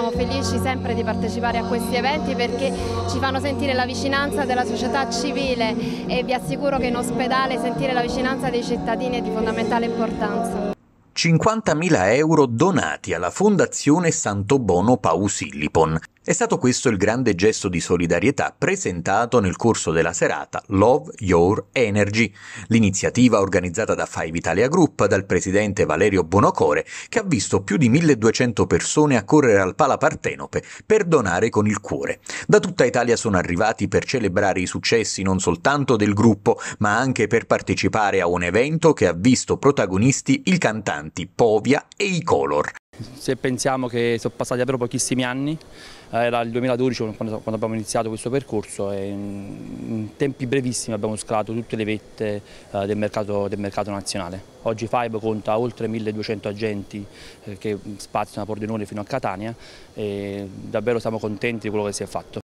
siamo felici sempre di partecipare a questi eventi perché ci fanno sentire la vicinanza della società civile e vi assicuro che in ospedale sentire la vicinanza dei cittadini è di fondamentale importanza. 50.000 euro donati alla Fondazione Santo Bono Pausilipon. È stato questo il grande gesto di solidarietà presentato nel corso della serata Love Your Energy, l'iniziativa organizzata da Five Italia Group dal presidente Valerio Bonocore che ha visto più di 1200 persone accorrere al Pala Partenope per donare con il cuore. Da tutta Italia sono arrivati per celebrare i successi non soltanto del gruppo, ma anche per partecipare a un evento che ha visto protagonisti il cantanti Povia e i Color se pensiamo che sono passati davvero pochissimi anni, eh, era il 2012 quando, abbiamo iniziato questo percorso e in, tempi brevissimi abbiamo scalato tutte le vette eh, del mercato, del, mercato, nazionale. Oggi Five conta oltre 1200 agenti eh, che spaziano da Pordenone fino a Catania e davvero siamo contenti di quello che si è fatto.